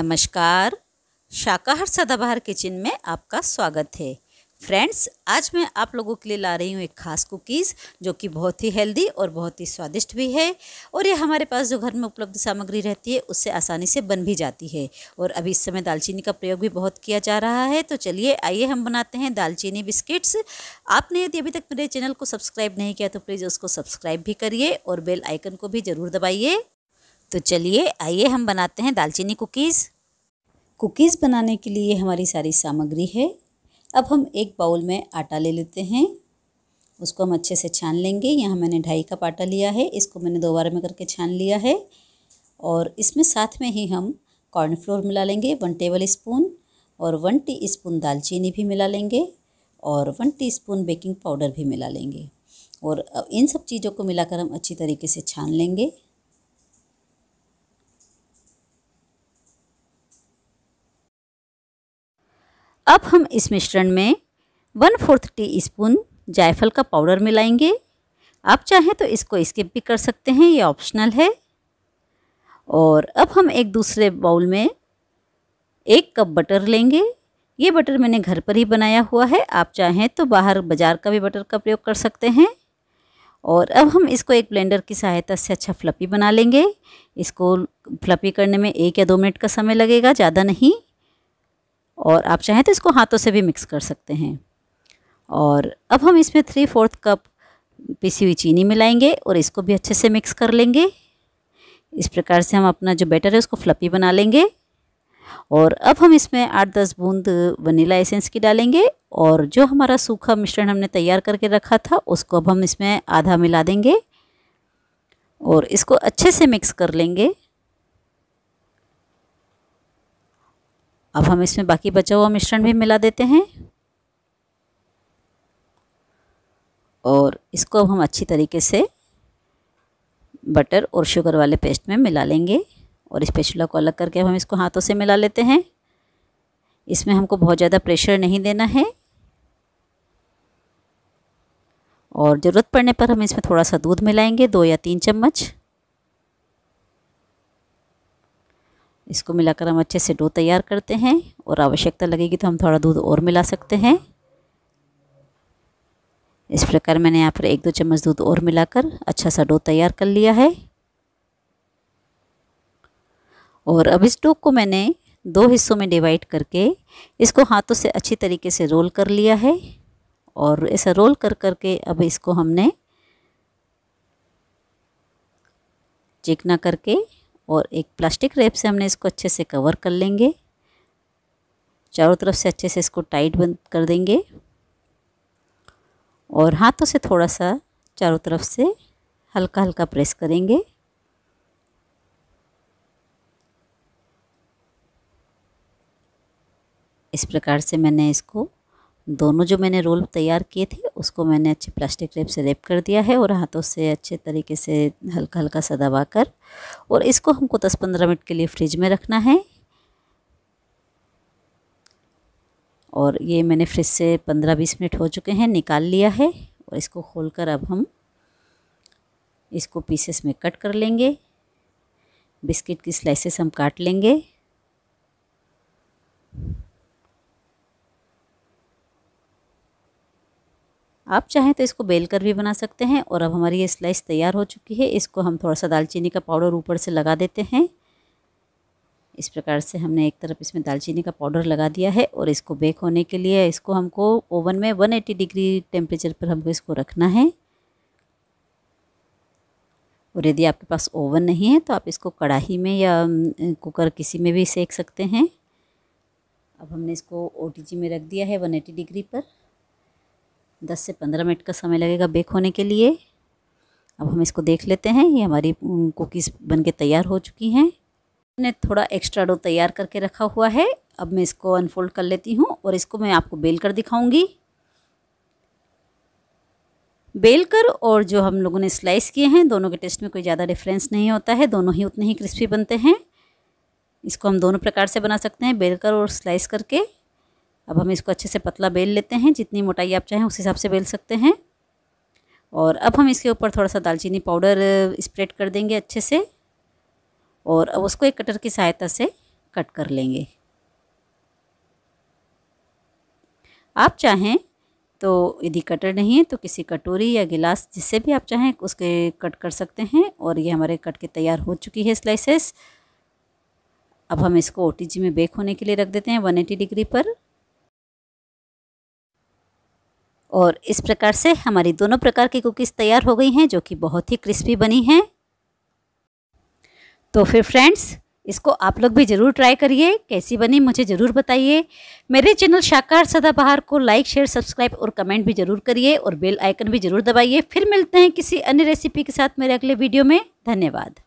नमस्कार शाकाहार सदाबहार किचन में आपका स्वागत है फ्रेंड्स आज मैं आप लोगों के लिए ला रही हूँ एक खास कुकीज़ जो कि बहुत ही हेल्दी और बहुत ही स्वादिष्ट भी है और ये हमारे पास जो घर में उपलब्ध सामग्री रहती है उससे आसानी से बन भी जाती है और अभी इस समय दालचीनी का प्रयोग भी बहुत किया जा रहा है तो चलिए आइए हम बनाते हैं दालचीनी बिस्किट्स आपने यदि अभी तक मेरे चैनल को सब्सक्राइब नहीं किया तो प्लीज़ उसको सब्सक्राइब भी करिए और बेल आइकन को भी ज़रूर दबाइए तो चलिए आइए हम बनाते हैं दालचीनी कुकीज़ कुकीज़ बनाने के लिए हमारी सारी सामग्री है अब हम एक बाउल में आटा ले लेते हैं उसको हम अच्छे से छान लेंगे यहाँ मैंने ढाई कप आटा लिया है इसको मैंने दो बार में करके छान लिया है और इसमें साथ में ही हम कॉर्नफ्लोर मिला लेंगे वन टेबल स्पून और वन टी स्पून दालचीनी भी मिला लेंगे और one teaspoon baking powder भी मिला लेंगे और इन सब चीज़ों को मिलाकर हम अच्छी तरीके से छान लेंगे अब हम इस मिश्रण में वन फोर्थ टी स्पून जायफल का पाउडर मिलाएंगे आप चाहें तो इसको स्किप भी कर सकते हैं ये ऑप्शनल है और अब हम एक दूसरे बाउल में एक कप बटर लेंगे ये बटर मैंने घर पर ही बनाया हुआ है आप चाहें तो बाहर बाज़ार का भी बटर का प्रयोग कर सकते हैं और अब हम इसको एक ब्लेंडर की सहायता से अच्छा फ्लपी बना लेंगे इसको फ्लपी करने में एक या दो मिनट का समय लगेगा ज़्यादा नहीं और आप चाहें तो इसको हाथों से भी मिक्स कर सकते हैं और अब हम इसमें थ्री फोर्थ कप पिसी हुई चीनी मिलाएंगे और इसको भी अच्छे से मिक्स कर लेंगे इस प्रकार से हम अपना जो बैटर है उसको फ्लपी बना लेंगे और अब हम इसमें आठ दस बूंद वनीला एसेंस की डालेंगे और जो हमारा सूखा मिश्रण हमने तैयार करके रखा था उसको अब हम इसमें आधा मिला देंगे और इसको अच्छे से मिक्स कर लेंगे अब हम इसमें बाकी बचा हुआ मिश्रण भी मिला देते हैं और इसको अब हम अच्छी तरीके से बटर और शुगर वाले पेस्ट में मिला लेंगे और इस पेचुला को अलग करके अब हम इसको हाथों से मिला लेते हैं इसमें हमको बहुत ज़्यादा प्रेशर नहीं देना है और ज़रूरत पड़ने पर हम इसमें थोड़ा सा दूध मिलाएंगे दो या तीन चम्मच इसको मिलाकर हम अच्छे से डो तैयार करते हैं और आवश्यकता लगेगी तो हम थोड़ा दूध और मिला सकते हैं इस प्रकार मैंने यहाँ पर एक दो चम्मच दूध और मिलाकर अच्छा सा डो तैयार कर लिया है और अब इस डो को मैंने दो हिस्सों में डिवाइड करके इसको हाथों से अच्छी तरीके से रोल कर लिया है और ऐसा रोल कर करके अब इसको हमने चिकना करके और एक प्लास्टिक रैप से हमने इसको अच्छे से कवर कर लेंगे चारों तरफ से अच्छे से इसको टाइट बंद कर देंगे और हाथों से थोड़ा सा चारों तरफ से हल्का हल्का प्रेस करेंगे इस प्रकार से मैंने इसको दोनों जो मैंने रोल तैयार किए थे उसको मैंने अच्छे प्लास्टिक रेप से रेप कर दिया है और हाथों से अच्छे तरीके से हल्का हल्का सा दबा कर और इसको हमको दस पंद्रह मिनट के लिए फ्रिज में रखना है और ये मैंने फ्रिज से पंद्रह बीस मिनट हो चुके हैं निकाल लिया है और इसको खोल कर अब हम इसको पीसेस में कट कर लेंगे बिस्किट की स्लाइसेस हम काट लेंगे आप चाहें तो इसको बेल कर भी बना सकते हैं और अब हमारी ये स्लाइस तैयार हो चुकी है इसको हम थोड़ा सा दालचीनी का पाउडर ऊपर से लगा देते हैं इस प्रकार से हमने एक तरफ इसमें दालचीनी का पाउडर लगा दिया है और इसको बेक होने के लिए इसको हमको ओवन में वन डिग्री टेम्परेचर पर हमको इसको रखना है और यदि आपके पास ओवन नहीं है तो आप इसको कढ़ाही में या कुकर किसी में भी सेक सकते हैं अब हमने इसको ओ में रख दिया है 180 डिग्री पर 10 से 15 मिनट का समय लगेगा बेक होने के लिए अब हम इसको देख लेते हैं ये हमारी कुकीज़ बन के तैयार हो चुकी हैं मैंने थोड़ा एक्स्ट्रा डो तैयार करके रखा हुआ है अब मैं इसको अनफोल्ड कर लेती हूँ और इसको मैं आपको बेल कर दिखाऊँगी बेल कर और जो हम लोगों ने स्लाइस किए हैं दोनों के टेस्ट में कोई ज़्यादा डिफरेंस नहीं होता है दोनों ही उतने ही क्रिस्पी बनते हैं इसको हम दोनों प्रकार से बना सकते हैं बेल कर और स्लाइस करके अब हम इसको अच्छे से पतला बेल लेते हैं जितनी मोटाई आप चाहें उस हिसाब से बेल सकते हैं और अब हम इसके ऊपर थोड़ा सा दालचीनी पाउडर स्प्रेड कर देंगे अच्छे से और अब उसको एक कटर की सहायता से कट कर लेंगे आप चाहें तो यदि कटर नहीं है तो किसी कटोरी या गिलास जिससे भी आप चाहें उसके कट कर सकते हैं और ये हमारे कट के तैयार हो चुकी है स्लाइसेस अब हम इसको ओ में बेक होने के लिए रख देते हैं 180 डिग्री पर और इस प्रकार से हमारी दोनों प्रकार की कुकीज़ तैयार हो गई हैं जो कि बहुत ही क्रिस्पी बनी हैं तो फिर फ्रेंड्स इसको आप लोग भी ज़रूर ट्राई करिए कैसी बनी मुझे ज़रूर बताइए मेरे चैनल शाकार सदाबहार को लाइक शेयर सब्सक्राइब और कमेंट भी ज़रूर करिए और बेल आइकन भी ज़रूर दबाइए फिर मिलते हैं किसी अन्य रेसिपी के साथ मेरे अगले वीडियो में धन्यवाद